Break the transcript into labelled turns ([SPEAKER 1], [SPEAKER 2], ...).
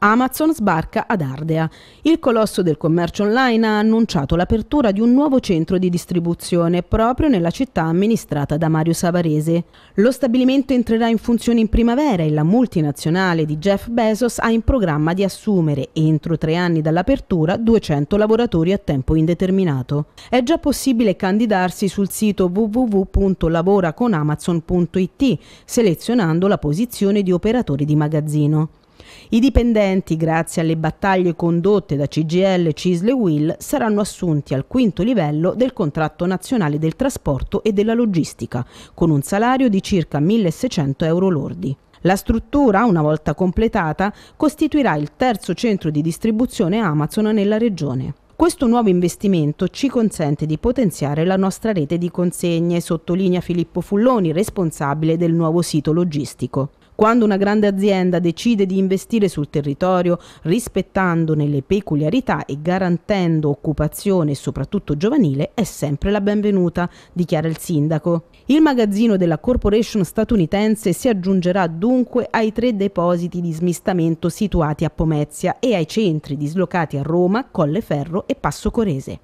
[SPEAKER 1] Amazon sbarca ad Ardea. Il colosso del commercio online ha annunciato l'apertura di un nuovo centro di distribuzione proprio nella città amministrata da Mario Savarese. Lo stabilimento entrerà in funzione in primavera e la multinazionale di Jeff Bezos ha in programma di assumere, entro tre anni dall'apertura, 200 lavoratori a tempo indeterminato. È già possibile candidarsi sul sito www.lavoraconamazon.it selezionando la posizione di operatore di magazzino. I dipendenti, grazie alle battaglie condotte da CGL, Cisle e Will, saranno assunti al quinto livello del contratto nazionale del trasporto e della logistica, con un salario di circa 1.600 euro lordi. La struttura, una volta completata, costituirà il terzo centro di distribuzione Amazon nella regione. Questo nuovo investimento ci consente di potenziare la nostra rete di consegne, sottolinea Filippo Fulloni, responsabile del nuovo sito logistico. Quando una grande azienda decide di investire sul territorio, rispettandone le peculiarità e garantendo occupazione soprattutto giovanile, è sempre la benvenuta, dichiara il sindaco. Il magazzino della corporation statunitense si aggiungerà dunque ai tre depositi di smistamento situati a Pomezia e ai centri dislocati a Roma, Colleferro e Passo Corese.